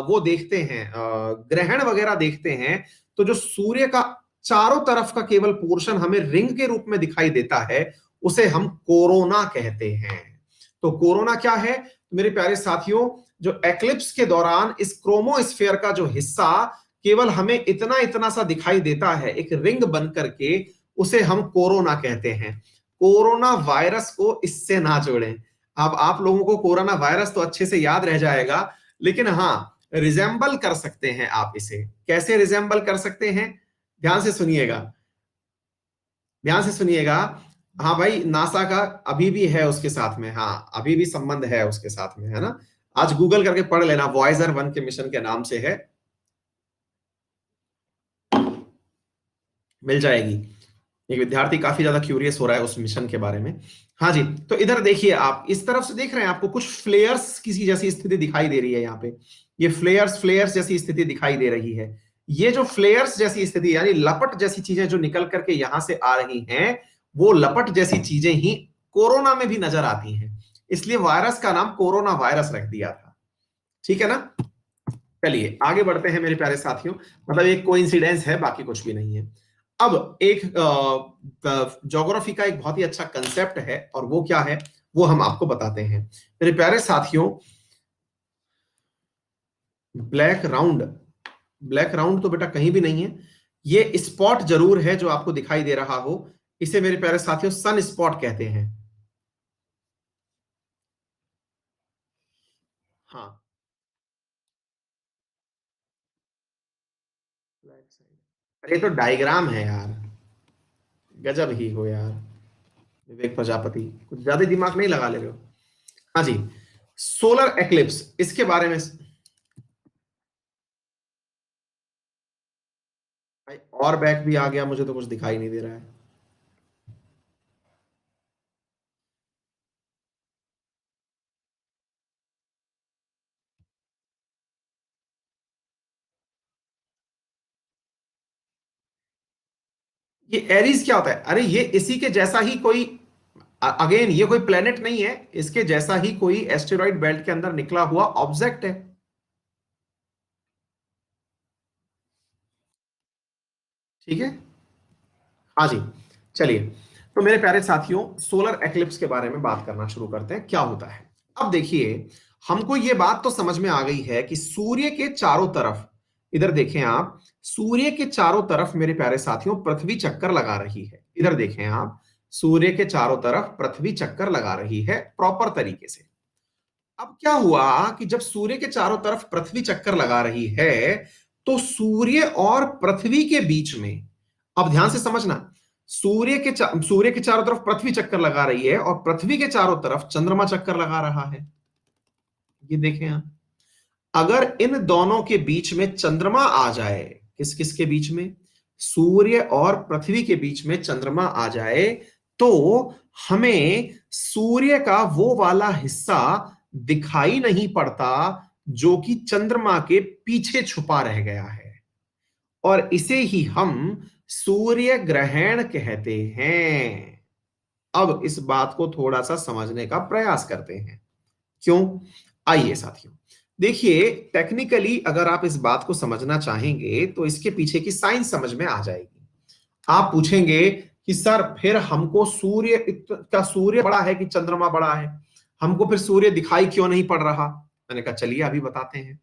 वो देखते हैं ग्रहण वगैरह देखते हैं तो जो सूर्य का चारों तरफ का केवल पोर्शन हमें रिंग के रूप में दिखाई देता है उसे हम कोरोना कहते हैं तो कोरोना क्या है मेरे प्यारे साथियों जो एक्लिप्स के दौरान इस क्रोमोस्फेयर का जो हिस्सा केवल हमें इतना इतना सा दिखाई देता है एक रिंग बन करके उसे हम कोरोना कहते हैं कोरोना वायरस को इससे ना जोड़ें अब आप लोगों को कोरोना वायरस तो अच्छे से याद रह जाएगा लेकिन हाँ रिजेंबल कर सकते हैं आप इसे कैसे रिजेंबल कर सकते हैं ध्यान से सुनिएगा ध्यान से सुनिएगा हाँ भाई नासा का अभी भी है उसके साथ में हाँ अभी भी संबंध है उसके साथ में है ना आज गूगल करके पढ़ लेना वॉयजर वन के मिशन के नाम से है मिल जाएगी एक विद्यार्थी काफी ज्यादा क्यूरियस हो रहा है उस मिशन के बारे में हाँ जी तो इधर देखिए आप इस तरफ से देख रहे हैं आपको कुछ फ्लेयर्स किसी जैसी स्थिति दिखाई दे रही है यहाँ पे ये फ्लेयर्स फ्लेयर्स जैसी स्थिति दिखाई दे रही है ये जो फ्लेयर्स जैसी स्थिति यानी लपट जैसी चीजें जो निकल करके यहां से आ रही हैं वो लपट जैसी चीजें ही कोरोना में भी नजर आती हैं इसलिए वायरस का नाम कोरोना वायरस रख दिया था ठीक है ना चलिए आगे बढ़ते हैं मेरे प्यारे साथियों मतलब एक कोइंसिडेंस है बाकी कुछ भी नहीं है अब एक जोग्राफी का एक बहुत ही अच्छा कंसेप्ट है और वो क्या है वो हम आपको बताते हैं मेरे प्यारे साथियों ब्लैक राउंड ब्लैक राउंड तो बेटा कहीं भी नहीं है ये स्पॉट जरूर है जो आपको दिखाई दे रहा हो इसे मेरे प्यारे साथियों सन स्पॉट कहते हैं हाँ अरे तो डायग्राम है यार गजब ही हो यार विवेक प्रजापति कुछ ज्यादा दिमाग नहीं लगा ले रहे हो हाँ जी सोलर एक्लिप्स इसके बारे में और बैक भी आ गया मुझे तो कुछ दिखाई नहीं दे रहा है ये एरीज क्या होता है अरे ये इसी के जैसा ही कोई अगेन ये कोई प्लेनेट नहीं है इसके जैसा ही कोई एस्टेरॉइड बेल्ट के अंदर निकला हुआ ऑब्जेक्ट है ठीक है हाँ जी चलिए तो मेरे प्यारे साथियों सोलर एक्लिप्स के बारे में बात करना शुरू करते हैं क्या होता है अब देखिए हमको ये बात तो समझ में आ गई है कि सूर्य के चारों तरफ इधर देखें आप सूर्य के चारों तरफ मेरे प्यारे साथियों पृथ्वी चक्कर लगा रही है इधर देखें आप सूर्य के चारों तरफ पृथ्वी चक्कर लगा रही है प्रॉपर तरीके से अब क्या हुआ कि जब सूर्य के चारों तरफ पृथ्वी चक्कर लगा रही है तो सूर्य और पृथ्वी के बीच में अब ध्यान से समझना सूर्य के सूर्य के चारों तरफ पृथ्वी चक्कर लगा रही है और पृथ्वी के चारों तरफ चंद्रमा चक्कर लगा रहा है ये देखें आप अगर इन दोनों के बीच में चंद्रमा आ जाए किस किस के बीच में सूर्य और पृथ्वी के बीच में चंद्रमा आ जाए तो हमें सूर्य का वो वाला हिस्सा दिखाई नहीं पड़ता जो कि चंद्रमा के पीछे छुपा रह गया है और इसे ही हम सूर्य ग्रहण कहते हैं अब इस बात को थोड़ा सा समझने का प्रयास करते हैं क्यों आइए साथियों देखिए टेक्निकली अगर आप इस बात को समझना चाहेंगे तो इसके पीछे की साइंस समझ में आ जाएगी आप पूछेंगे कि सर फिर हमको सूर्य का सूर्य बड़ा है कि चंद्रमा बड़ा है हमको फिर सूर्य दिखाई क्यों नहीं पड़ रहा मैंने कहा चलिए अभी बताते हैं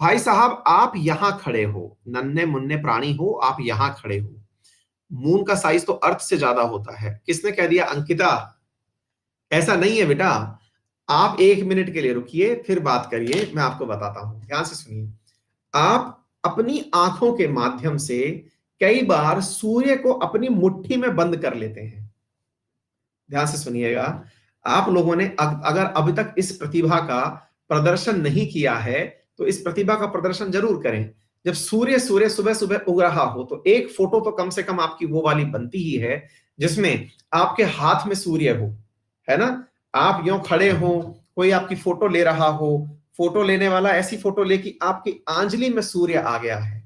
भाई साहब आप यहां खड़े हो नन्हे मुन्ने प्राणी हो आप यहां खड़े हो मून का साइज तो अर्थ से ज्यादा होता है किसने कह दिया अंकिता ऐसा नहीं है बेटा आप एक मिनट के लिए रुकिए फिर बात करिए मैं आपको बताता हूं ध्यान से सुनिए आप अपनी आंखों के माध्यम से कई बार सूर्य को अपनी मुट्ठी में बंद कर लेते हैं ध्यान से सुनिएगा आप लोगों ने अगर अभी तक इस प्रतिभा का प्रदर्शन नहीं किया है तो इस प्रतिभा का प्रदर्शन जरूर करें जब सूर्य सूर्य सुबह सुबह उग रहा हो तो एक फोटो तो कम से कम आपकी वो वाली बनती ही है जिसमें आपके हाथ में सूर्य हो है ना आप यो खड़े हो कोई आपकी फोटो ले रहा हो फोटो लेने वाला ऐसी फोटो ले कि आपकी आंजली में सूर्य आ गया है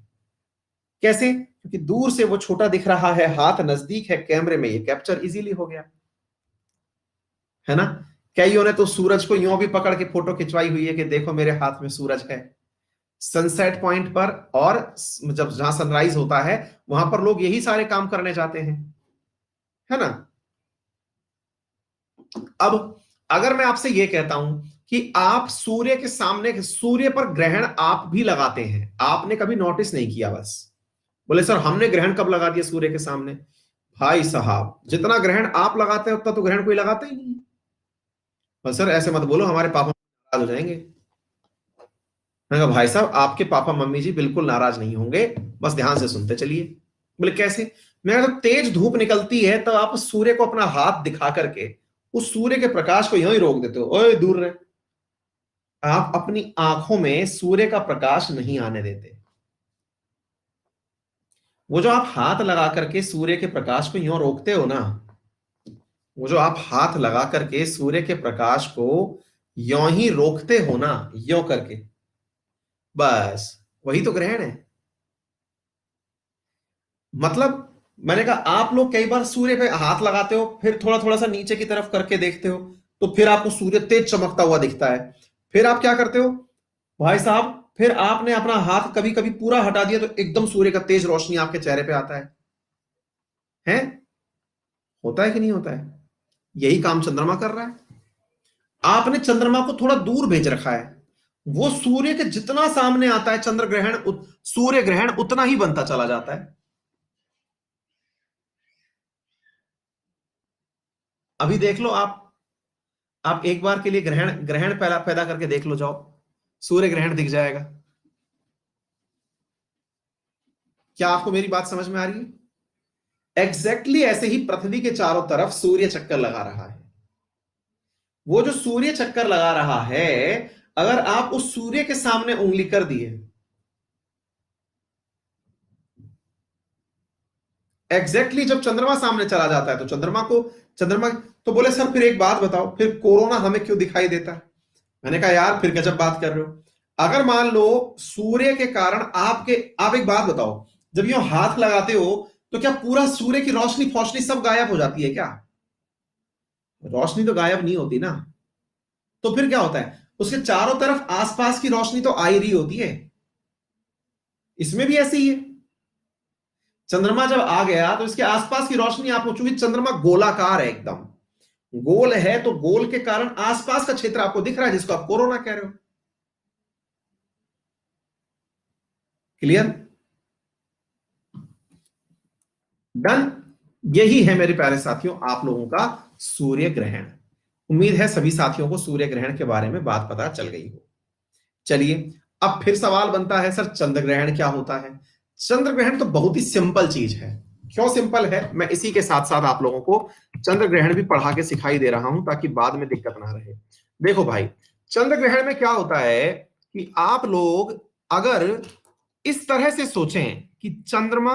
कैसे क्योंकि दूर से वो छोटा दिख रहा है हाथ नजदीक है कैमरे में ये कैप्चर इजीली हो गया है ना कईयों ने तो सूरज को यूं भी पकड़ के फोटो खिंचवाई हुई है कि देखो मेरे हाथ में सूरज है सनसेट पॉइंट पर और जब जहां सनराइज होता है वहां पर लोग यही सारे काम करने जाते हैं है ना अब अगर मैं आपसे यह कहता हूं कि आप सूर्य के सामने सूर्य पर ग्रहण आप भी लगाते हैं आपने कभी नोटिस नहीं किया बस बोले सर हमने ग्रहण कब लगा दिया सूर्य के सामने भाई साहब जितना ग्रहण आप लगाते हैं उतना तो ग्रहण कोई लगाते ही नहीं बस सर ऐसे मत बोलो हमारे पापा नाराज हो जाएंगे मैंने कहा भाई साहब आपके पापा मम्मी जी बिल्कुल नाराज नहीं होंगे बस ध्यान से सुनते चलिए बोले कैसे मैं तो तेज धूप निकलती है तो आप सूर्य को अपना हाथ दिखा करके उस सूर्य के प्रकाश को ही रोक देते हो ओए दूर रहे आप अपनी आंखों में सूर्य का प्रकाश नहीं आने देते वो जो आप हाथ लगा करके सूर्य के प्रकाश को यूं रोकते हो ना वो जो आप हाथ लगा करके सूर्य के प्रकाश को यो ही रोकते हो ना यो करके बस वही तो ग्रहण है मतलब मैंने कहा आप लोग कई बार सूर्य पे हाथ लगाते हो फिर थोड़ा थोड़ा सा नीचे की तरफ करके देखते हो तो फिर आपको सूर्य तेज चमकता हुआ दिखता है फिर आप क्या करते हो भाई साहब फिर आपने अपना हाथ कभी कभी पूरा हटा दिया तो एकदम सूर्य का तेज रोशनी आपके चेहरे पे आता है हैं होता है कि नहीं होता है यही काम चंद्रमा कर रहा है आपने चंद्रमा को थोड़ा दूर भेज रखा है वो सूर्य के जितना सामने आता है चंद्र ग्रहण सूर्य ग्रहण उतना ही बनता चला जाता है अभी देख लो आप आप एक बार के लिए ग्रहण ग्रहण पैदा पैदा करके देख लो जाओ सूर्य ग्रहण दिख जाएगा क्या आपको मेरी बात समझ में आ रही है एग्जैक्टली exactly ऐसे ही पृथ्वी के चारों तरफ सूर्य चक्कर लगा रहा है वो जो सूर्य चक्कर लगा रहा है अगर आप उस सूर्य के सामने उंगली कर दिए एग्जैक्टली exactly जब चंद्रमा सामने चला जाता है तो चंद्रमा को चंद्रमा तो बोले सर फिर एक बात बताओ फिर कोरोना हमें क्यों दिखाई देता है मैंने कहा यार फिर गजब बात कर रहे हो अगर मान लो सूर्य के कारण आपके आप एक बात बताओ जब यो हाथ लगाते हो तो क्या पूरा सूर्य की रोशनी फोशनी सब गायब हो जाती है क्या रोशनी तो गायब नहीं होती ना तो फिर क्या होता है उसके चारों तरफ आसपास की रोशनी तो आ ही रही होती है इसमें भी ऐसे ही है चंद्रमा जब आ गया तो इसके आसपास की रोशनी आपको चूंकि चंद्रमा गोलाकार है एकदम गोल है तो गोल के कारण आसपास का क्षेत्र आपको दिख रहा है जिसको आप कोरोना कह रहे हो क्लियर डन यही है मेरे प्यारे साथियों आप लोगों का सूर्य ग्रहण उम्मीद है सभी साथियों को सूर्य ग्रहण के बारे में बात पता चल गई हो चलिए अब फिर सवाल बनता है सर चंद्र ग्रहण क्या होता है चंद्र ग्रहण तो बहुत ही सिंपल चीज है क्यों सिंपल है मैं इसी के साथ साथ आप लोगों को चंद्र ग्रहण भी पढ़ा के सिखाई दे रहा हूं ताकि बाद में दिक्कत ना रहे देखो भाई चंद्र ग्रहण में क्या होता है कि आप लोग अगर इस तरह से सोचें कि चंद्रमा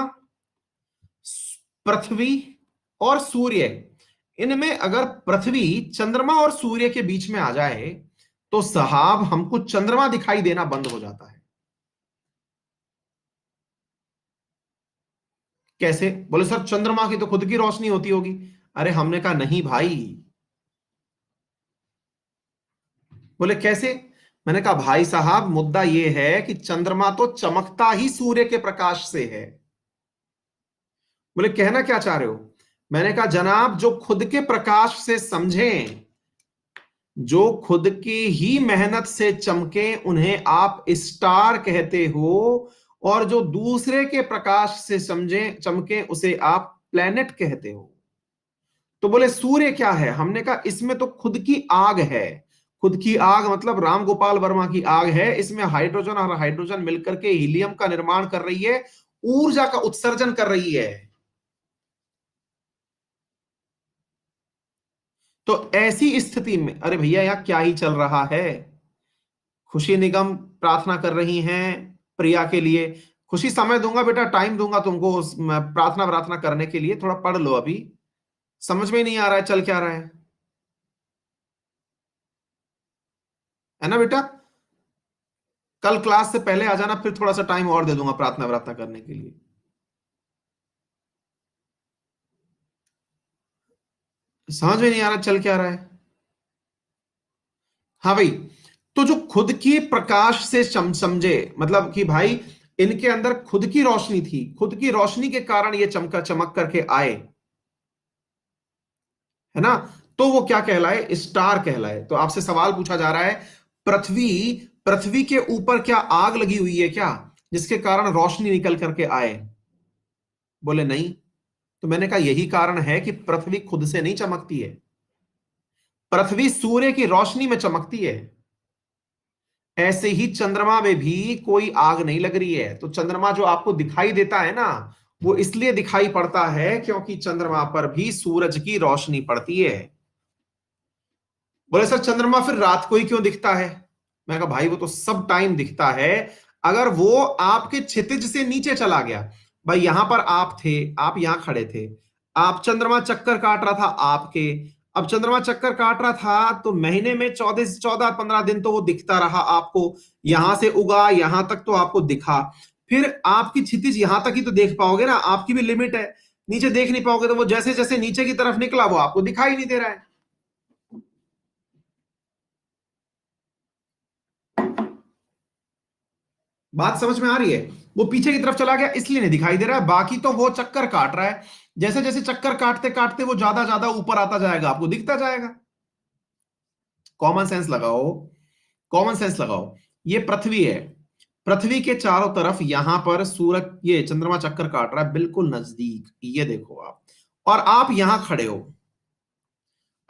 पृथ्वी और सूर्य इनमें अगर पृथ्वी चंद्रमा और सूर्य के बीच में आ जाए तो साहब हमको चंद्रमा दिखाई देना बंद हो जाता है कैसे बोले सर चंद्रमा की तो खुद की रोशनी होती होगी अरे हमने कहा नहीं भाई बोले कैसे मैंने कहा भाई साहब मुद्दा यह है कि चंद्रमा तो चमकता ही सूर्य के प्रकाश से है बोले कहना क्या चाह रहे हो मैंने कहा जनाब जो खुद के प्रकाश से समझें जो खुद की ही मेहनत से चमके उन्हें आप स्टार कहते हो और जो दूसरे के प्रकाश से समझे चमके उसे आप प्लेनेट कहते हो तो बोले सूर्य क्या है हमने कहा इसमें तो खुद की आग है खुद की आग मतलब राम गोपाल वर्मा की आग है इसमें हाइड्रोजन और हाइड्रोजन मिलकर के हीलियम का निर्माण कर रही है ऊर्जा का उत्सर्जन कर रही है तो ऐसी स्थिति में अरे भैया यहां क्या ही चल रहा है खुशी निगम प्रार्थना कर रही हैं प्रिया के लिए खुशी समय दूंगा बेटा टाइम दूंगा तुमको प्रार्थना प्रार्थना करने के लिए थोड़ा पढ़ लो अभी समझ में नहीं आ रहा है चल क्या रहा है है ना बेटा कल क्लास से पहले आ जाना फिर थोड़ा सा टाइम और दे दूंगा प्रार्थना प्रार्थना करने के लिए समझ में नहीं आ रहा चल क्या रहा है हाँ भाई तो जो खुद की प्रकाश से समझे मतलब कि भाई इनके अंदर खुद की रोशनी थी खुद की रोशनी के कारण ये चमका चमक करके आए है ना तो वो क्या कहलाए स्टार कहलाए तो आपसे सवाल पूछा जा रहा है पृथ्वी पृथ्वी के ऊपर क्या आग लगी हुई है क्या जिसके कारण रोशनी निकल करके आए बोले नहीं तो मैंने कहा यही कारण है कि पृथ्वी खुद से नहीं चमकती है पृथ्वी सूर्य की रोशनी में चमकती है ऐसे ही चंद्रमा में भी कोई आग नहीं लग रही है तो चंद्रमा जो आपको दिखाई देता है ना वो इसलिए दिखाई पड़ता है क्योंकि चंद्रमा पर भी सूरज की रोशनी पड़ती है बोले सर चंद्रमा फिर रात को ही क्यों दिखता है मैं कहा भाई वो तो सब टाइम दिखता है अगर वो आपके क्षितिज से नीचे चला गया भाई यहां पर आप थे आप यहां खड़े थे आप चंद्रमा चक्कर काट रहा था आपके अब चंद्रमा चक्कर काट रहा था तो महीने में चौदह से चौदह पंद्रह दिन तो वो दिखता रहा आपको यहां से उगा यहां तक तो आपको दिखा फिर आपकी क्षितिज यहां तक ही तो देख पाओगे ना आपकी भी लिमिट है नीचे देख नहीं पाओगे तो वो जैसे जैसे नीचे की तरफ निकला वो आपको दिखाई नहीं दे रहा है बात समझ में आ रही है वो पीछे की तरफ चला गया इसलिए नहीं दिखाई दे रहा है बाकी तो वो चक्कर काट रहा है जैसे जैसे चक्कर काटते काटते वो ज्यादा ज्यादा ऊपर आता जाएगा आपको दिखता जाएगा कॉमन सेंस लगाओ कॉमन सेंस लगाओ ये पृथ्वी है पृथ्वी के चारों तरफ यहां पर सूरज ये चंद्रमा चक्कर काट रहा है बिल्कुल नजदीक ये देखो आप और आप यहां खड़े हो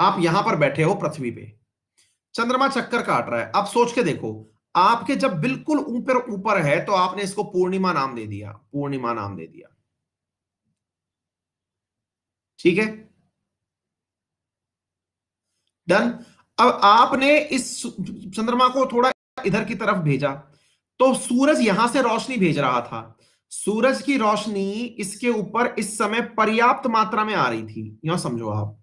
आप यहां पर बैठे हो पृथ्वी पे चंद्रमा चक्कर काट रहा है आप सोच के देखो आपके जब बिल्कुल ऊपर ऊपर है तो आपने इसको पूर्णिमा नाम दे दिया पूर्णिमा नाम दे दिया ठीक है डन अब आपने इस चंद्रमा को थोड़ा इधर की तरफ भेजा तो सूरज यहां से रोशनी भेज रहा था सूरज की रोशनी इसके ऊपर इस समय पर्याप्त मात्रा में आ रही थी यहां समझो आप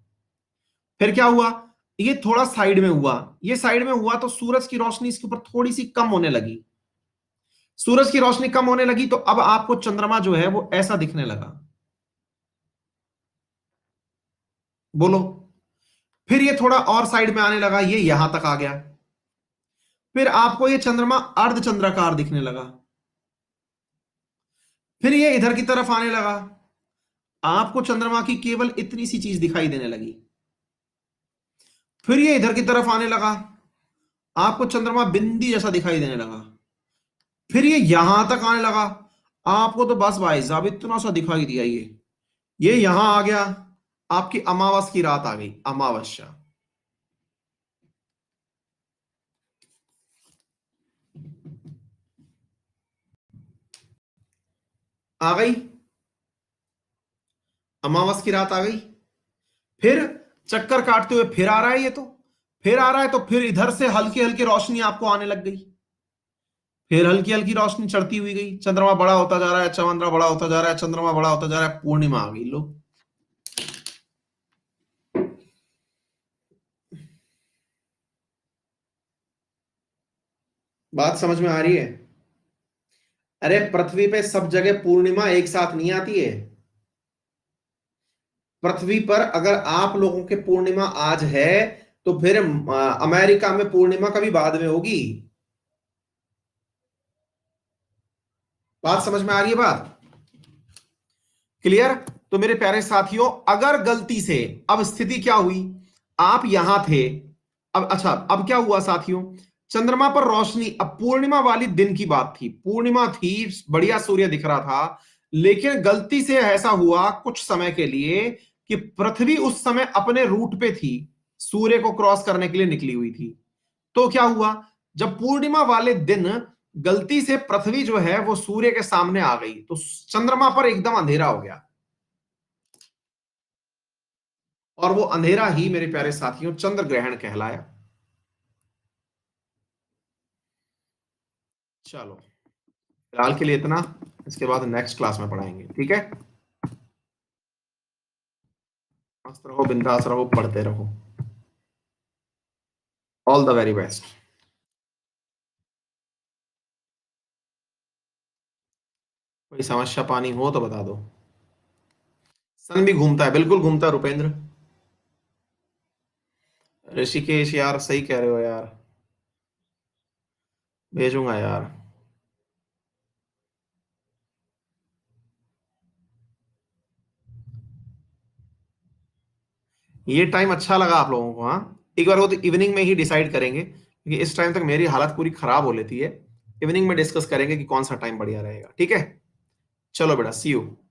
फिर क्या हुआ ये थोड़ा साइड में हुआ ये साइड में हुआ तो सूरज की रोशनी इसके ऊपर थोड़ी सी कम होने लगी सूरज की रोशनी कम होने लगी तो अब आपको चंद्रमा जो है वो ऐसा दिखने लगा बोलो फिर ये थोड़ा और साइड में आने लगा ये यहां तक आ गया फिर आपको ये चंद्रमा अर्ध दिखने लगा फिर ये इधर की तरफ आने लगा आपको चंद्रमा की केवल इतनी सी चीज दिखाई देने लगी फिर ये इधर की तरफ आने लगा आपको चंद्रमा बिंदी जैसा दिखाई देने लगा फिर ये यहां तक आने लगा आपको तो बस भाई साहब इतना सा दिखाई दिया ये ये यहां आ गया आपकी अमावस की रात आ गई अमावस्या आ गई अमावस की रात आ गई फिर चक्कर काटते हुए फिर आ रहा है ये तो फिर आ रहा है तो फिर इधर से हल्की हल्की रोशनी आपको आने लग गई फिर हल्की हल्की रोशनी चढ़ती हुई गई चंद्रमा बड़ा होता जा रहा है चंद्रमा बड़ा होता जा रहा है चंद्रमा बड़ा होता जा रहा है पूर्णिमा आ गई लोग बात समझ में आ रही है अरे पृथ्वी पे सब जगह पूर्णिमा एक साथ नहीं आती है पृथ्वी पर अगर आप लोगों के पूर्णिमा आज है तो फिर अमेरिका में पूर्णिमा कभी बाद में होगी बात समझ में आ रही है बात क्लियर तो मेरे प्यारे साथियों अगर गलती से अब स्थिति क्या हुई आप यहां थे अब अच्छा अब क्या हुआ साथियों चंद्रमा पर रोशनी अब पूर्णिमा वाली दिन की बात थी पूर्णिमा थी बढ़िया सूर्य दिख रहा था लेकिन गलती से ऐसा हुआ कुछ समय के लिए कि पृथ्वी उस समय अपने रूट पे थी सूर्य को क्रॉस करने के लिए निकली हुई थी तो क्या हुआ जब पूर्णिमा वाले दिन गलती से पृथ्वी जो है वो सूर्य के सामने आ गई तो चंद्रमा पर एकदम अंधेरा हो गया और वो अंधेरा ही मेरे प्यारे साथियों चंद्र ग्रहण कहलाया चलो फिलहाल के लिए इतना इसके बाद नेक्स्ट क्लास में पढ़ाएंगे ठीक है मस्त रहो बिंदास रहो पढ़ते रहो ऑल द वेरी बेस्ट कोई समस्या पानी हो तो बता दो सन भी घूमता है बिल्कुल घूमता है रुपेंद्र ऋषिकेश यार सही कह रहे हो यार भेजूंगा यार ये टाइम अच्छा लगा आप लोगों को हाँ एक बार वो तो इवनिंग में ही डिसाइड करेंगे क्योंकि इस टाइम तक मेरी हालत पूरी खराब हो लेती है इवनिंग में डिस्कस करेंगे कि कौन सा टाइम बढ़िया रहेगा ठीक है चलो बेटा सी यू